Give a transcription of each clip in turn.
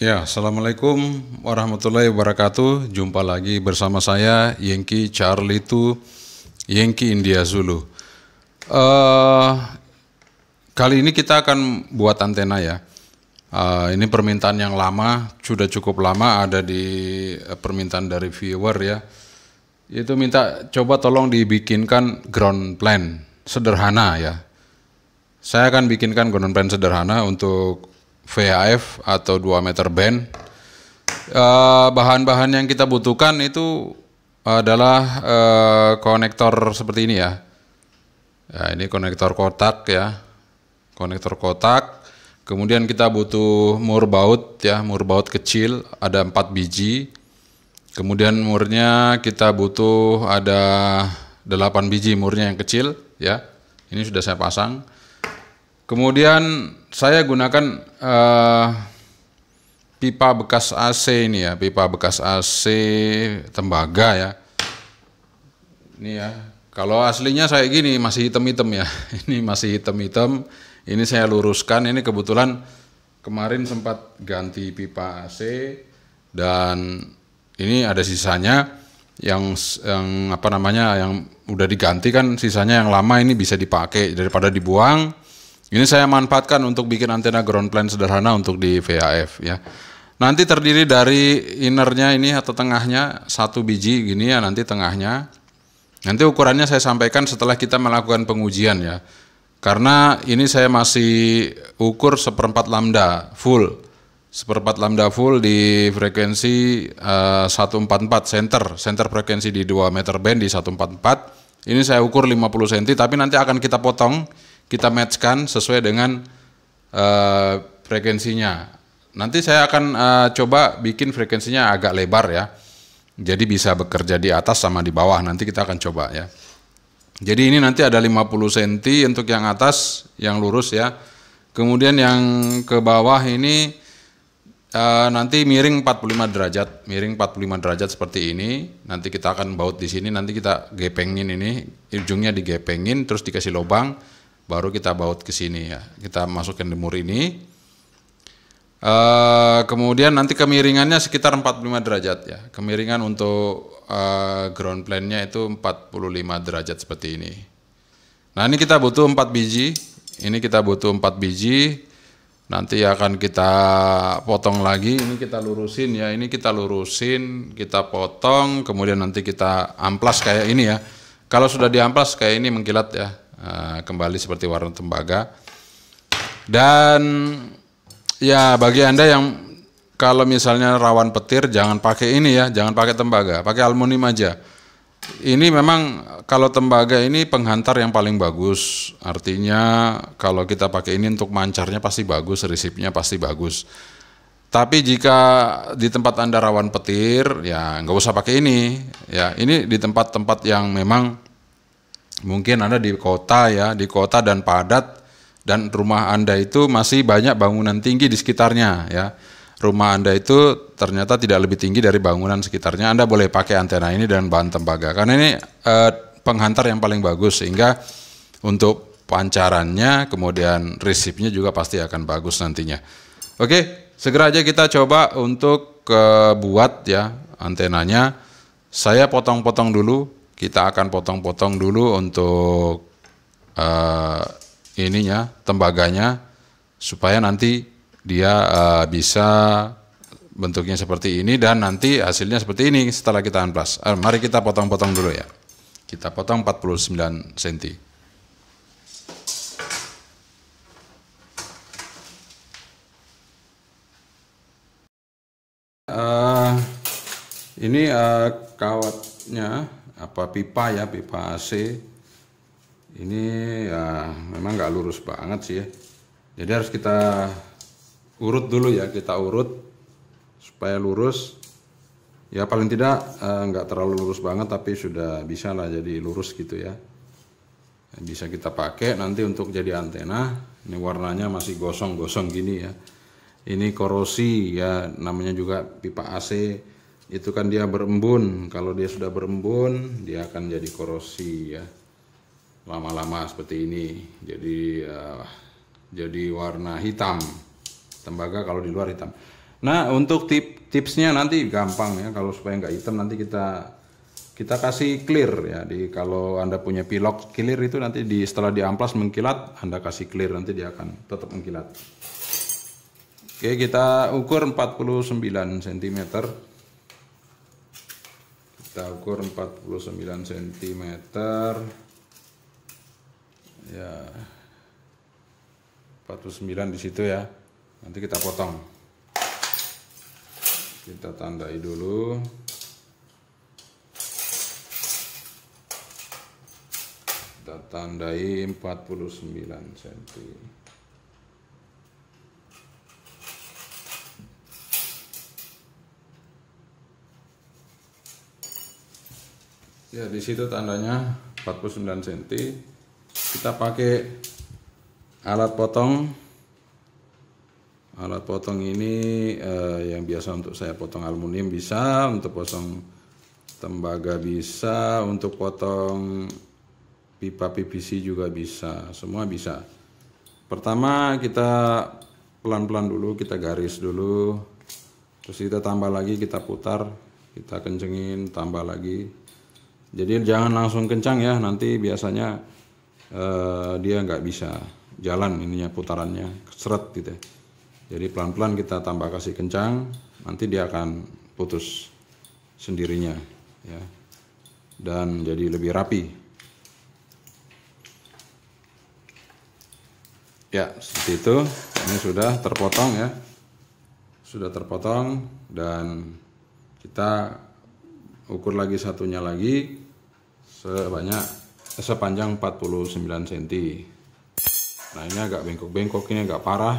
Ya, Assalamualaikum warahmatullahi wabarakatuh. Jumpa lagi bersama saya, Yengki Charlie Tu, Yengki India Zulu. Uh, kali ini kita akan buat antena ya. Uh, ini permintaan yang lama, sudah cukup lama ada di eh, permintaan dari viewer ya. Itu minta coba tolong dibikinkan ground plan sederhana ya. Saya akan bikinkan ground plan sederhana untuk VHF atau 2 meter band. Eh, bahan-bahan uh, yang kita butuhkan itu adalah uh, konektor seperti ini ya. ya. Ini konektor kotak ya, konektor kotak. Kemudian kita butuh mur baut ya, mur baut kecil ada empat biji. Kemudian murnya kita butuh ada 8 biji murnya yang kecil ya. Ini sudah saya pasang. Kemudian saya gunakan uh, pipa bekas AC ini ya, pipa bekas AC tembaga ya. Ini ya, kalau aslinya saya gini masih hitam-hitam ya, ini masih hitam-hitam. Ini saya luruskan, ini kebetulan kemarin sempat ganti pipa AC dan ini ada sisanya yang yang apa namanya yang udah diganti kan sisanya yang lama ini bisa dipakai daripada dibuang ini saya manfaatkan untuk bikin antena ground plan sederhana untuk di VAF ya. Nanti terdiri dari innernya ini atau tengahnya satu biji gini ya nanti tengahnya. Nanti ukurannya saya sampaikan setelah kita melakukan pengujian ya. Karena ini saya masih ukur seperempat lambda full. Seperempat lambda full di frekuensi uh, 144 center. Center frekuensi di 2 meter band di 144. Ini saya ukur 50 cm tapi nanti akan kita potong kita matchkan sesuai dengan uh, frekuensinya. Nanti saya akan uh, coba bikin frekuensinya agak lebar ya. Jadi bisa bekerja di atas sama di bawah. Nanti kita akan coba ya. Jadi ini nanti ada 50 cm untuk yang atas yang lurus ya. Kemudian yang ke bawah ini Uh, nanti miring 45 derajat, miring 45 derajat seperti ini. Nanti kita akan baut di sini, nanti kita gepengin ini, ujungnya digepengin, terus dikasih lubang baru kita baut ke sini ya. Kita masukkan lemur ini. Uh, kemudian nanti kemiringannya sekitar 45 derajat ya. Kemiringan untuk uh, ground plane-nya itu 45 derajat seperti ini. Nah, ini kita butuh 4 biji. Ini kita butuh 4 biji. Nanti akan kita potong lagi. Ini kita lurusin ya. Ini kita lurusin, kita potong, kemudian nanti kita amplas kayak ini ya. Kalau sudah diamplas kayak ini mengkilat ya Ah, kembali seperti warung tembaga. Dan ya bagi Anda yang kalau misalnya rawan petir jangan pakai ini ya, jangan pakai tembaga, pakai aluminium aja. Ini memang kalau tembaga ini penghantar yang paling bagus. Artinya kalau kita pakai ini untuk mancarnya pasti bagus, resipnya pasti bagus. Tapi jika di tempat Anda rawan petir, ya nggak usah pakai ini. Ya, ini di tempat-tempat yang memang mungkin Anda di kota ya, di kota dan padat dan rumah Anda itu masih banyak bangunan tinggi di sekitarnya ya. Rumah Anda itu ternyata tidak lebih tinggi dari bangunan sekitarnya. Anda boleh pakai antena ini dan bahan tembaga. Karena ini eh, penghantar yang paling bagus sehingga untuk pancarannya kemudian resipnya juga pasti akan bagus nantinya. Oke, segera aja kita coba untuk eh, buat ya antenanya. Saya potong-potong dulu kita akan potong-potong dulu untuk uh, ininya tembaganya supaya nanti dia uh, bisa bentuknya seperti ini dan nanti hasilnya seperti ini setelah kita amplas. Uh, mari kita potong-potong dulu ya. Kita potong 49 cm. Uh, ini uh, kawatnya apa pipa ya pipa AC ini ya memang nggak lurus banget sih ya jadi harus kita urut dulu ya kita urut supaya lurus ya paling tidak eh, terlalu lurus banget tapi sudah bisa lah jadi lurus gitu ya bisa kita pakai nanti untuk jadi antena ini warnanya masih gosong-gosong gini ya ini korosi ya namanya juga pipa AC itu kan dia berembun kalau dia sudah berembun dia akan jadi korosi ya lama-lama seperti ini jadi uh, jadi warna hitam tembaga kalau di luar hitam nah untuk tip tipsnya nanti gampang ya kalau supaya nggak hitam nanti kita kita kasih clear ya di kalau anda punya pilok clear itu nanti di setelah diamplas mengkilat anda kasih clear nanti dia akan tetap mengkilat oke kita ukur 49 cm kita ukur 49 cm ya 49 di situ ya nanti kita potong kita tandai dulu kita tandai 49 cm ya di situ tandanya 49 cm kita pakai alat potong alat potong ini eh, yang biasa untuk saya potong aluminium bisa untuk potong tembaga bisa untuk potong pipa PVC juga bisa semua bisa pertama kita pelan-pelan dulu kita garis dulu terus kita tambah lagi kita putar kita kencengin tambah lagi jadi jangan langsung kencang ya, nanti biasanya uh, dia nggak bisa jalan ininya putarannya seret gitu. Ya. Jadi pelan-pelan kita tambah kasih kencang, nanti dia akan putus sendirinya ya. Dan jadi lebih rapi. Ya, seperti itu. Ini sudah terpotong ya. Sudah terpotong dan kita ukur lagi satunya lagi sebanyak sepanjang 49 cm nah ini agak bengkok-bengkok ini agak parah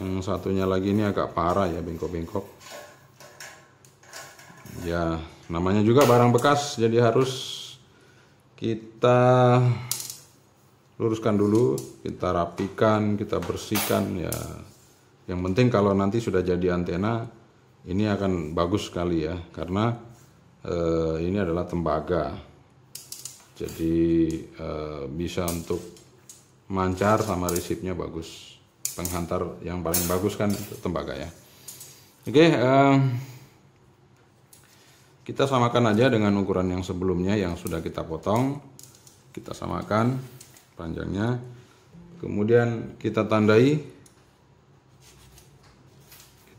yang satunya lagi ini agak parah ya bengkok-bengkok ya namanya juga barang bekas jadi harus kita luruskan dulu kita rapikan kita bersihkan ya yang penting kalau nanti sudah jadi antena ini akan bagus sekali ya karena eh, ini adalah tembaga jadi uh, bisa untuk mancar sama resipnya bagus penghantar yang paling bagus kan tembaga ya oke okay, uh, eh, kita samakan aja dengan ukuran yang sebelumnya yang sudah kita potong kita samakan panjangnya kemudian kita tandai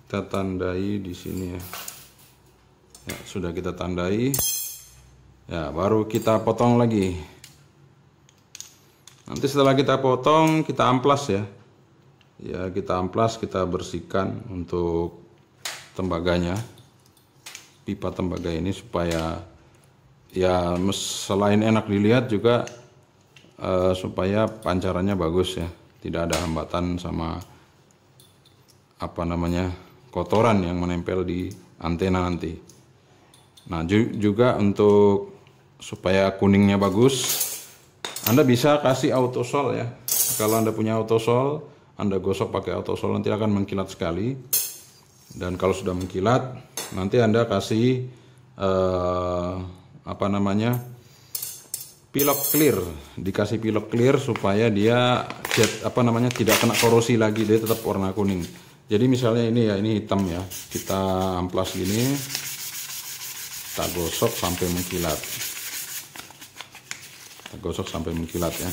kita tandai di sini ya, ya sudah kita tandai ya baru kita potong lagi nanti setelah kita potong kita amplas ya ya kita amplas kita bersihkan untuk tembaganya pipa tembaga ini supaya ya selain enak dilihat juga uh, supaya pancarannya bagus ya tidak ada hambatan sama apa namanya kotoran yang menempel di antena nanti nah ju juga untuk supaya kuningnya bagus anda bisa kasih autosol ya kalau anda punya autosol anda gosok pakai autosol nanti akan mengkilat sekali dan kalau sudah mengkilat nanti anda kasih eh, apa namanya pilok clear dikasih pilok clear supaya dia jet, apa namanya tidak kena korosi lagi dia tetap warna kuning jadi misalnya ini ya ini hitam ya kita amplas gini kita gosok sampai mengkilat gosok sampai mengkilat ya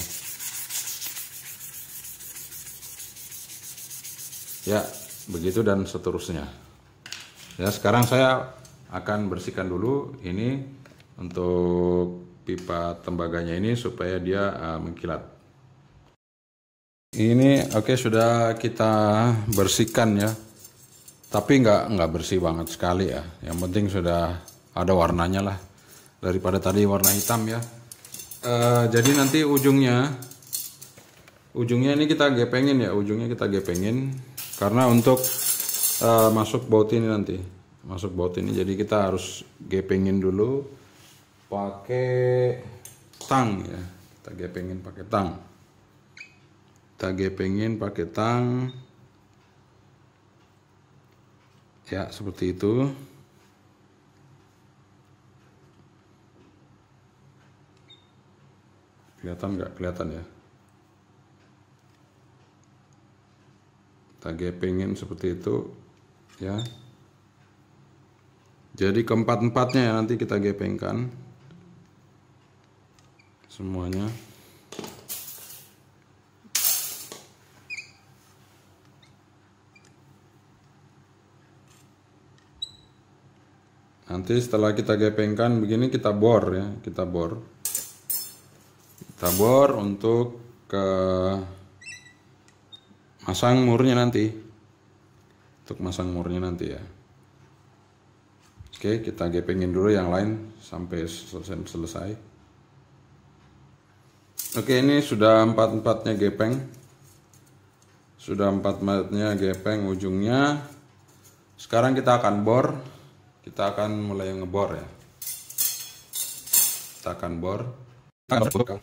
ya begitu dan seterusnya ya sekarang saya akan bersihkan dulu ini untuk pipa tembaganya ini supaya dia uh, mengkilat ini oke okay, sudah kita bersihkan ya tapi nggak nggak bersih banget sekali ya yang penting sudah ada warnanya lah daripada tadi warna hitam ya Eh, jadi nanti ujungnya ujungnya ini kita gepengin ya ujungnya kita gepengin karena untuk uh, masuk baut ini nanti masuk baut ini jadi kita harus gepengin dulu pakai tang ya kita gepengin pakai tang kita gepengin pakai tang ya seperti itu Kelihatan nggak? Kelihatan ya. Kita gapingin seperti itu ya. Jadi keempat-empatnya ya nanti kita gepengkan semuanya. Nanti setelah kita gepengkan begini kita bor ya, kita bor tabor untuk ke masang murnya nanti untuk masang murnya nanti ya oke kita gepengin dulu yang lain sampai selesai selesai oke ini sudah empat empatnya gepeng sudah empat empatnya gepeng ujungnya sekarang kita akan bor kita akan mulai ngebor ya kita akan bor kita akan bor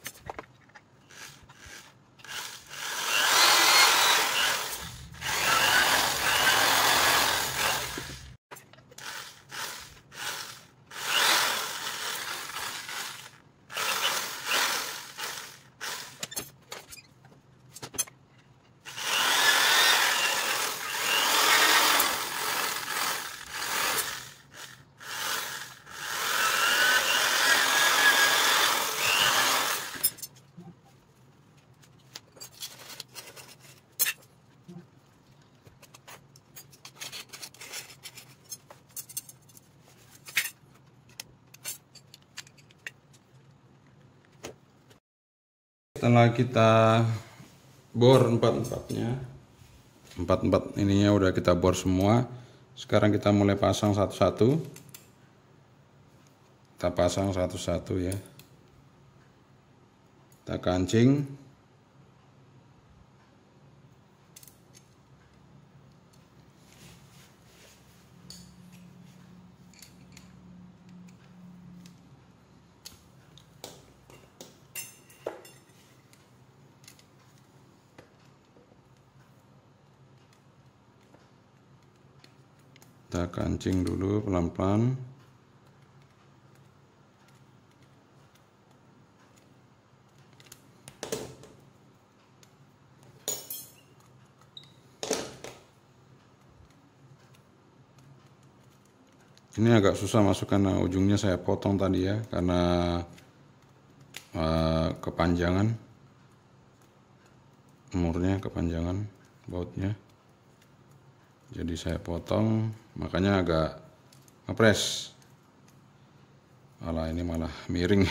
setelah kita bor empat-empatnya empat-empat ininya udah kita bor semua sekarang kita mulai pasang satu-satu kita pasang satu-satu ya kita kancing kita kancing dulu pelan-pelan ini agak susah masuk karena ujungnya saya potong tadi ya karena uh, kepanjangan umurnya kepanjangan bautnya jadi saya potong makanya agak ngepres malah ini malah miring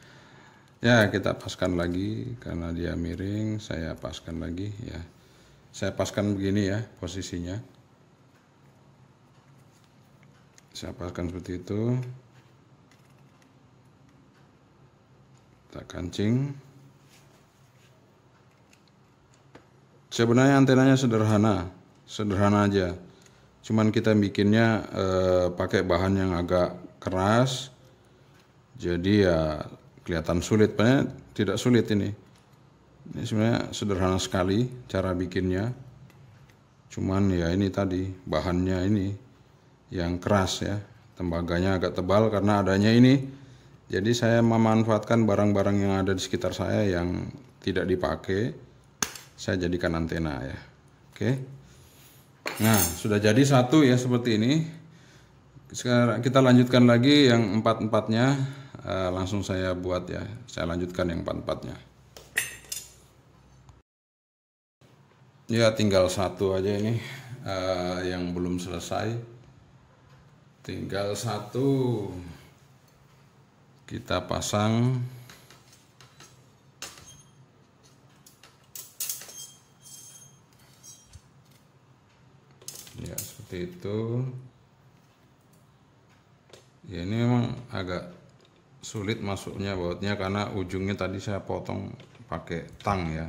ya kita paskan lagi karena dia miring saya paskan lagi ya saya paskan begini ya posisinya saya paskan seperti itu kita kancing sebenarnya antenanya sederhana sederhana aja cuman kita bikinnya eh, pakai bahan yang agak keras jadi ya kelihatan sulit banyak tidak sulit ini ini sebenarnya sederhana sekali cara bikinnya cuman ya ini tadi bahannya ini yang keras ya tembaganya agak tebal karena adanya ini jadi saya memanfaatkan barang-barang yang ada di sekitar saya yang tidak dipakai saya jadikan antena ya oke okay. Nah, sudah jadi satu ya seperti ini. Sekarang kita lanjutkan lagi yang empat-empatnya. Uh, langsung saya buat ya. Saya lanjutkan yang empat-empatnya. Ya, tinggal satu aja ini uh, yang belum selesai. Tinggal satu. Kita pasang. ya seperti itu ya ini memang agak sulit masuknya bautnya karena ujungnya tadi saya potong pakai tang ya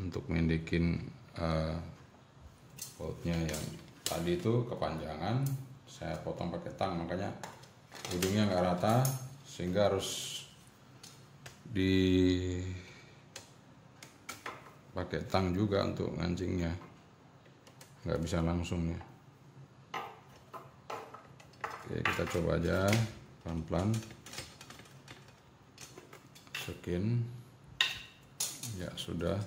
untuk mendekin uh, eh, bautnya yang tadi itu kepanjangan saya potong pakai tang makanya ujungnya nggak rata sehingga harus di pakai tang juga untuk ngancingnya nggak bisa langsung ya oke kita coba aja pelan-pelan skin ya sudah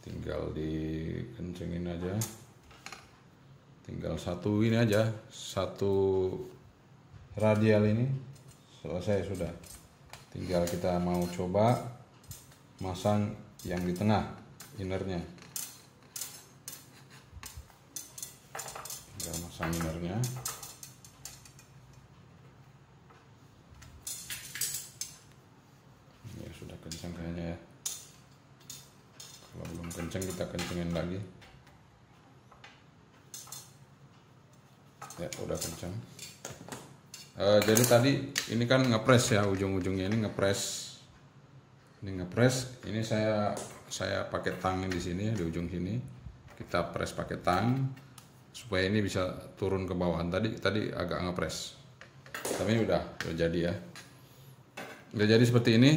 tinggal dikencengin aja tinggal satu ini aja satu radial ini selesai sudah tinggal kita mau coba masang yang di tengah innernya examinernya ya sudah kenceng kayaknya ya kalau belum kenceng kita kencengin lagi ya udah kenceng. e, eh, jadi tadi ini kan ngepres ya ujung-ujungnya ini ngepres ini ngepres ini saya saya pakai tang di sini di ujung sini kita press pakai tang supaya ini bisa turun ke bawahan tadi tadi agak ngepres tapi ini udah udah jadi ya udah jadi seperti ini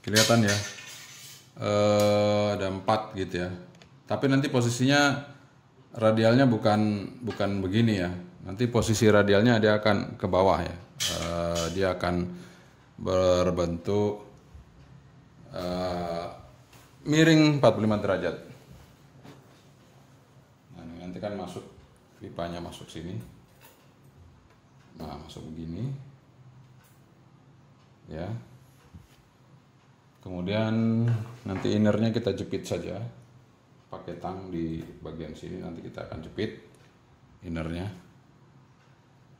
kelihatan ya e, ada empat gitu ya tapi nanti posisinya radialnya bukan bukan begini ya nanti posisi radialnya dia akan ke bawah ya e, dia akan berbentuk e, miring 45 derajat nanti kan masuk pipanya masuk sini nah masuk begini ya kemudian nanti innernya kita jepit saja pakai tang di bagian sini nanti kita akan jepit innernya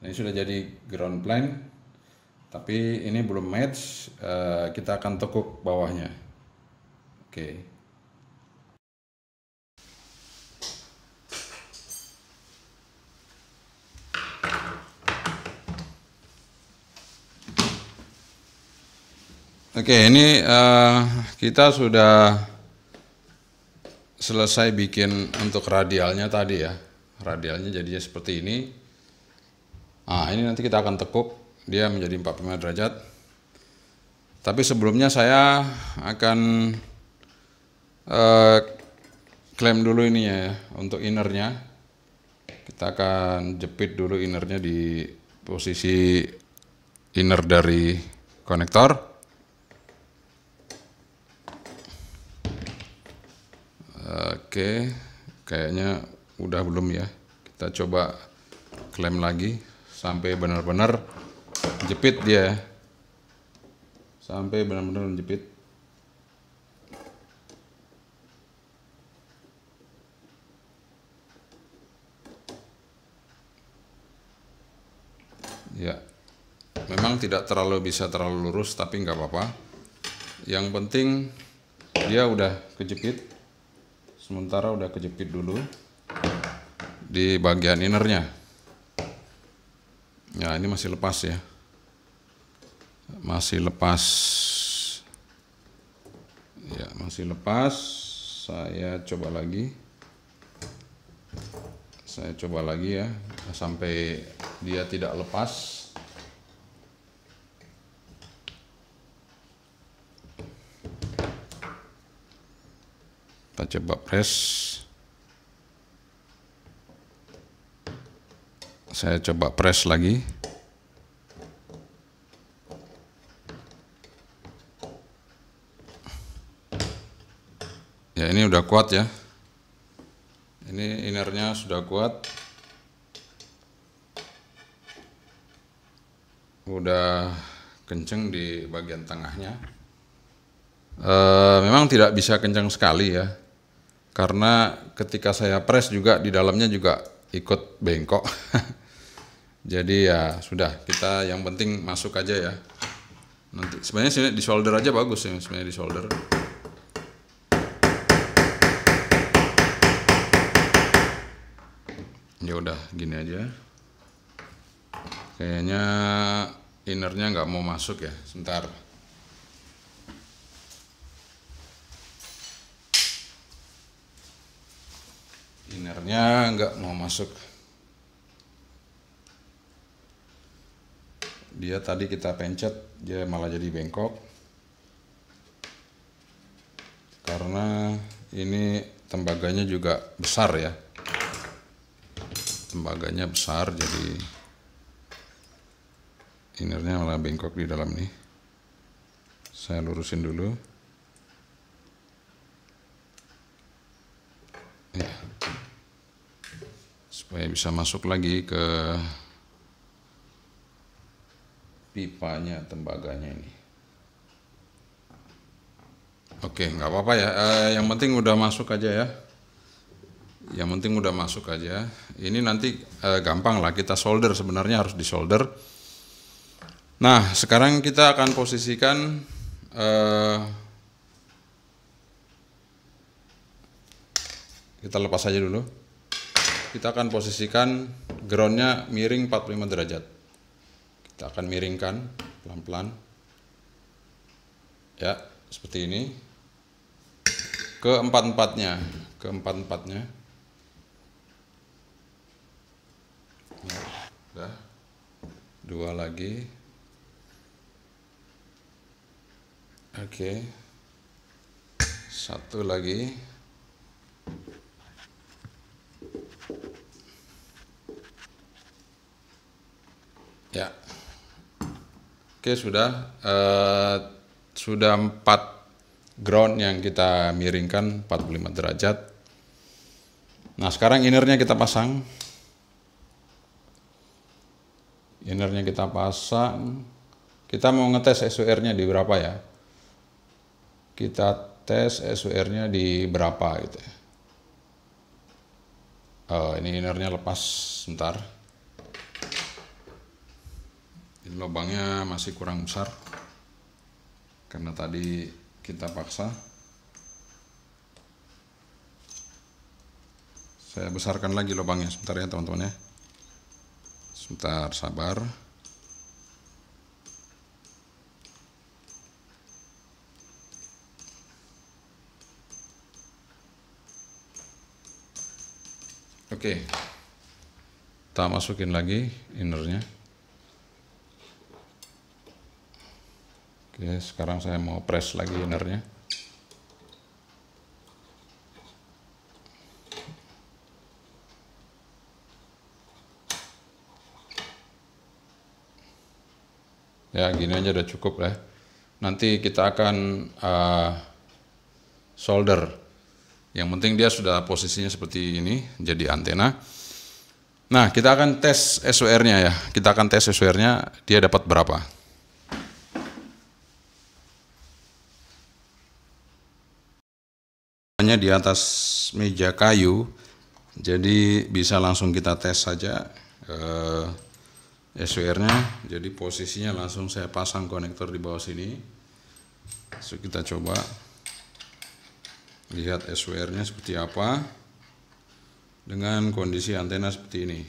ini sudah jadi ground plane tapi ini belum match eh, kita akan tekuk bawahnya oke okay. Oke, ini uh, kita sudah selesai bikin untuk radialnya tadi ya. Radialnya jadinya seperti ini. Nah, ini nanti kita akan tekuk. Dia menjadi 45 derajat. Tapi sebelumnya saya akan uh, dulu ini ya, untuk innernya. Kita akan jepit dulu innernya di posisi inner dari konektor. Oke, kayaknya udah belum ya. Kita coba klaim lagi sampai benar-benar jepit dia. Ya. Sampai benar-benar jepit. Ya. Memang tidak terlalu bisa terlalu lurus tapi nggak apa-apa. Yang penting dia udah kejepit sementara udah kejepit dulu di bagian innernya ya ini masih lepas ya masih lepas ya masih lepas saya coba lagi saya coba lagi ya sampai dia tidak lepas kita coba press saya coba press lagi ya ini udah kuat ya ini innernya sudah kuat udah kenceng di bagian tengahnya e, memang tidak bisa kenceng sekali ya karena ketika saya press juga di dalamnya juga ikut bengkok jadi ya sudah kita yang penting masuk aja ya nanti sebenarnya sini di solder aja bagus ya sebenarnya di solder ya udah gini aja kayaknya innernya nggak mau masuk ya sebentar Inernya nggak mau masuk. Dia tadi kita pencet, dia malah jadi bengkok. Karena ini tembaganya juga besar ya. Tembaganya besar jadi inernya malah bengkok di dalam nih. Saya lurusin dulu. Ya supaya bisa masuk lagi ke pipanya tembaganya ini. Oke, nggak apa-apa ya. Eh, yang penting udah masuk aja ya. Yang penting udah masuk aja. Ini nanti eh, gampang lah kita solder sebenarnya harus disolder. Nah, sekarang kita akan posisikan eh, kita lepas aja dulu kita akan posisikan groundnya miring 45 derajat kita akan miringkan pelan-pelan ya seperti ini Ke empat empatnya ke empat empatnya ya, dua lagi oke satu lagi Oke sudah uh, sudah empat ground yang kita miringkan 45 derajat. Nah sekarang innernya kita pasang. Innernya kita pasang. Kita mau ngetes SUR-nya di berapa ya? Kita tes SUR-nya di berapa gitu ya. Uh, ini innernya lepas sebentar. Ini lubangnya masih kurang besar karena tadi kita paksa. Saya besarkan lagi lubangnya sebentar ya teman-teman ya. Sebentar sabar. Oke. Kita masukin lagi innernya. Oke, sekarang saya mau press lagi innernya. Ya, gini aja udah cukup lah. Ya. Nanti kita akan uh, solder. Yang penting dia sudah posisinya seperti ini, jadi antena. Nah, kita akan tes SWR-nya ya. Kita akan tes SWR-nya, dia dapat berapa. letaknya di atas meja kayu, jadi bisa langsung kita tes saja eh, SWR-nya. Jadi posisinya langsung saya pasang konektor di bawah sini. So, kita coba lihat SWR-nya seperti apa dengan kondisi antena seperti ini.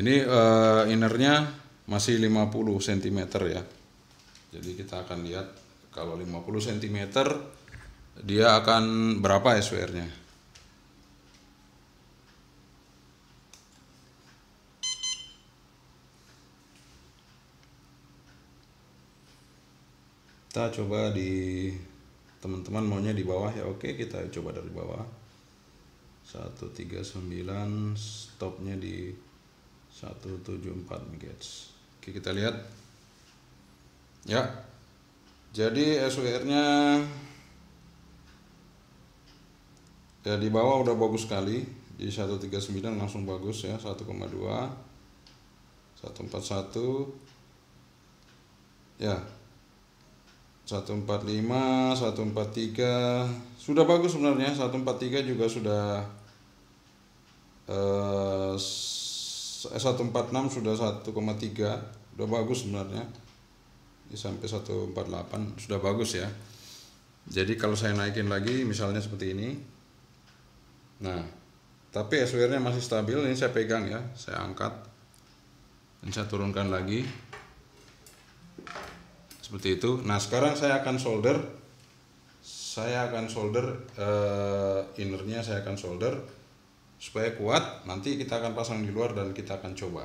Ini eh, innernya masih 50 cm ya. Jadi kita akan lihat kalau 50 cm dia akan berapa SWR-nya? Kita coba di teman-teman maunya di bawah ya oke kita coba dari bawah 139 stopnya di 174 MHz oke kita lihat ya jadi SWR-nya ya di bawah udah bagus sekali di 139 langsung bagus ya 1,2 141 ya 145 143 sudah bagus sebenarnya 143 juga sudah eh, 146 eh, sudah 1,3 udah bagus sebenarnya Ya, sampai 148 sudah bagus ya jadi kalau saya naikin lagi misalnya seperti ini nah tapi SWR nya masih stabil ini saya pegang ya saya angkat dan saya turunkan lagi seperti itu nah sekarang saya akan solder saya akan solder uh, innernya saya akan solder supaya kuat nanti kita akan pasang di luar dan kita akan coba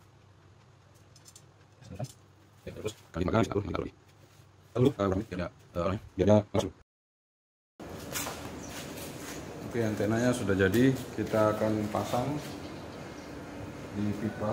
Gitu, gitu. kali magang bisa magang lagi lalu orangnya tidak ya. eh, orangnya biarnya langsung oke antenanya sudah jadi kita akan pasang di pipa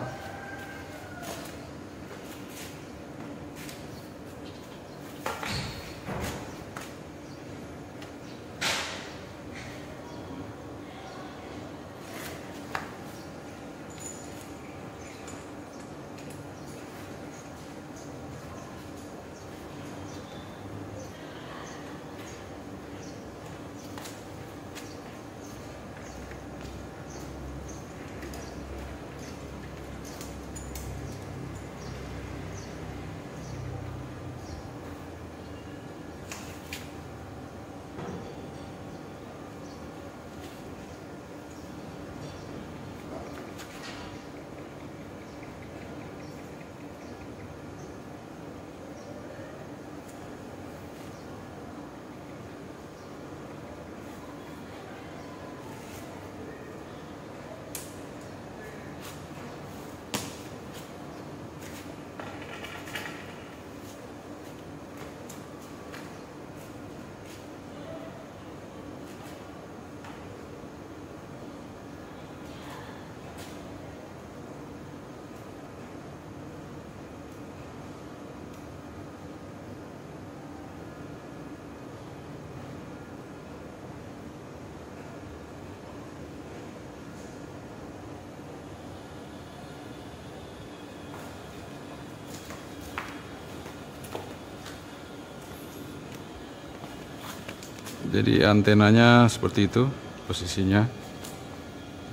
Jadi antenanya seperti itu posisinya.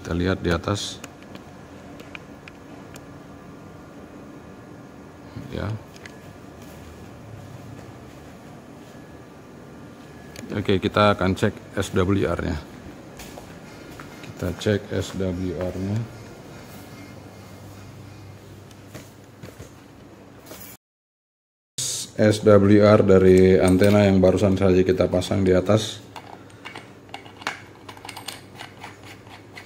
Kita lihat di atas. Ya. Oke, kita akan cek SWR-nya. Kita cek SWR-nya. SWR dari antena yang barusan saja kita pasang di atas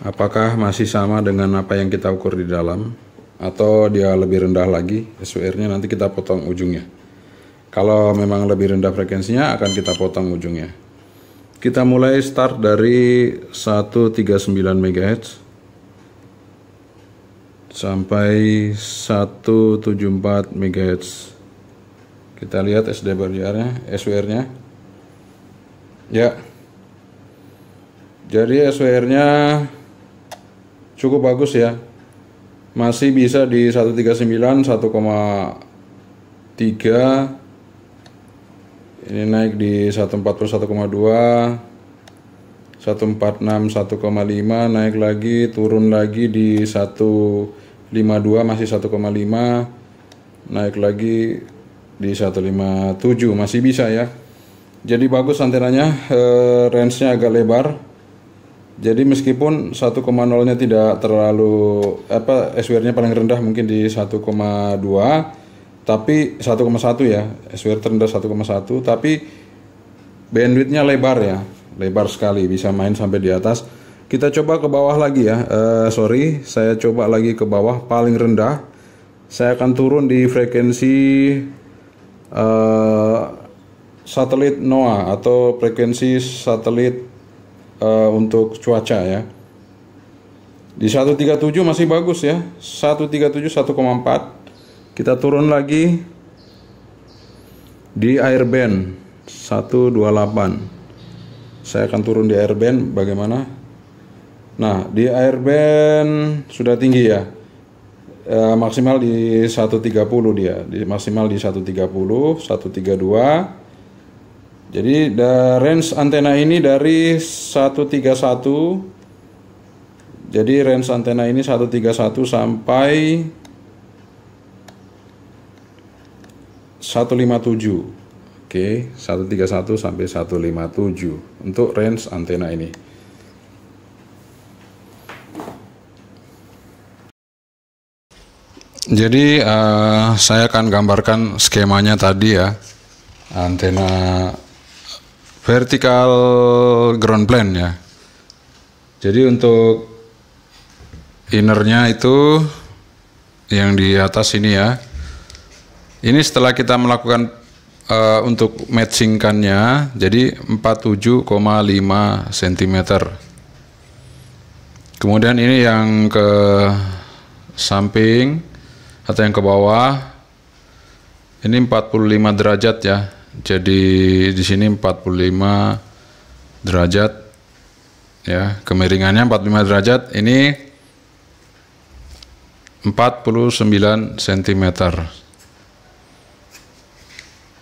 apakah masih sama dengan apa yang kita ukur di dalam atau dia lebih rendah lagi SWR nya nanti kita potong ujungnya kalau memang lebih rendah frekuensinya akan kita potong ujungnya kita mulai start dari 139 MHz sampai 174 MHz kita lihat SWR-nya, SWR-nya. Ya. Jadi SWR-nya cukup bagus ya. Masih bisa di 139 1,3 ini naik di 141,2 146 1,5 naik lagi turun lagi di 152 masih 1,5 naik lagi di 157 masih bisa ya jadi bagus antenanya e, eh, range nya agak lebar jadi meskipun 1,0 nya tidak terlalu apa SWR nya paling rendah mungkin di 1,2 tapi 1,1 ya SWR terendah 1,1 tapi bandwidth nya lebar ya lebar sekali bisa main sampai di atas kita coba ke bawah lagi ya e, sorry saya coba lagi ke bawah paling rendah saya akan turun di frekuensi Eh, satelit NOAA atau frekuensi satelit uh, untuk cuaca ya. Di 137 masih bagus ya. 137 1,4. Kita turun lagi di airband 128. Saya akan turun di airband bagaimana? Nah, di airband sudah tinggi ya eh, maksimal di 130 dia, di, maksimal di 130, 132. Jadi the range antena ini dari 131 jadi range antena ini 131 sampai 157. Oke, 131 sampai 157 untuk range antena ini. Jadi uh, saya akan gambarkan skemanya tadi ya. Antena vertikal ground plane ya. Jadi untuk innernya itu yang di atas ini ya. Ini setelah kita melakukan uh, untuk matchingkannya jadi 47,5 cm. Kemudian ini yang ke samping atau yang ke bawah ini 45 derajat ya jadi di sini 45 derajat ya kemiringannya 45 derajat ini 49 cm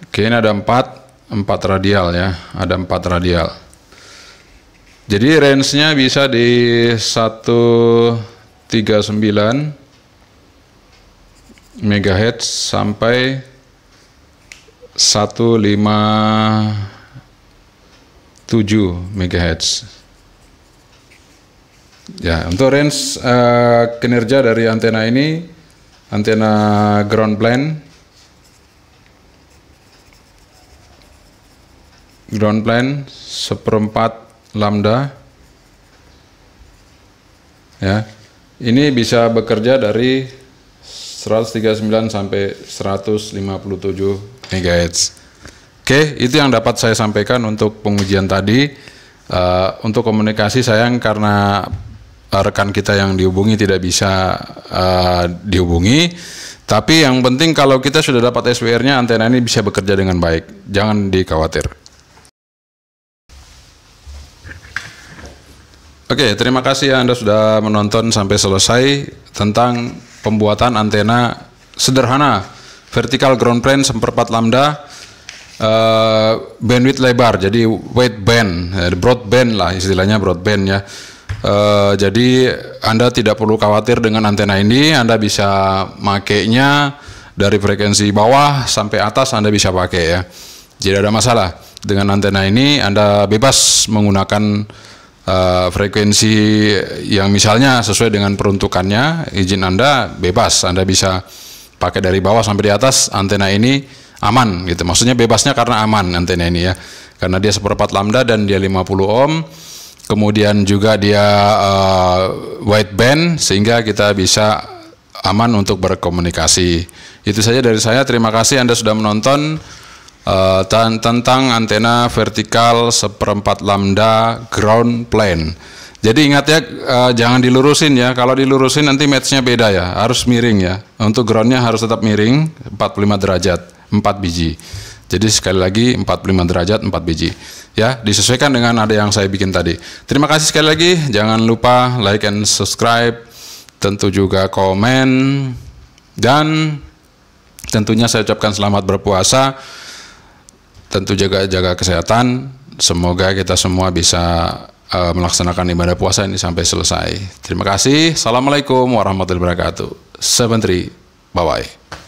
oke ini ada 4 4 radial ya ada 4 radial jadi range-nya bisa di 139 Megahertz sampai 157 megahertz. Ya, untuk range uh, kinerja dari antena ini antena ground plane ground plane seperempat lambda ya ini bisa bekerja dari 139 sampai 157 MHz. Oke, itu yang dapat saya sampaikan untuk pengujian tadi. Uh, untuk komunikasi sayang karena rekan kita yang dihubungi tidak bisa uh, dihubungi. Tapi yang penting kalau kita sudah dapat SWR-nya antena ini bisa bekerja dengan baik. Jangan dikhawatir. Oke, terima kasih Anda sudah menonton sampai selesai tentang pembuatan antena sederhana vertical ground plane seperempat lambda uh, bandwidth lebar jadi band, ya, broad band lah istilahnya broad band ya uh, jadi anda tidak perlu khawatir dengan antena ini anda bisa makainya dari frekuensi bawah sampai atas anda bisa pakai ya tidak ada masalah dengan antena ini anda bebas menggunakan uh, frekuensi yang misalnya sesuai dengan peruntukannya izin Anda bebas Anda bisa pakai dari bawah sampai di atas antena ini aman gitu maksudnya bebasnya karena aman antena ini ya karena dia seperempat lambda dan dia 50 ohm kemudian juga dia uh, eh, band sehingga kita bisa aman untuk berkomunikasi itu saja dari saya terima kasih Anda sudah menonton Eh, dan tentang antena vertikal seperempat lambda ground plane. Jadi ingat ya, eh, jangan dilurusin ya. Kalau dilurusin nanti matchnya beda ya. Harus miring ya. Untuk groundnya harus tetap miring 45 derajat, 4 biji. Jadi sekali lagi 45 derajat 4 biji. Ya, disesuaikan dengan ada yang saya bikin tadi. Terima kasih sekali lagi. Jangan lupa like and subscribe. Tentu juga komen dan tentunya saya ucapkan selamat berpuasa tentu jaga jaga kesehatan. Semoga kita semua bisa uh, melaksanakan ibadah puasa ini sampai selesai. Terima kasih. Assalamualaikum warahmatullahi wabarakatuh. Sementri, bye bye.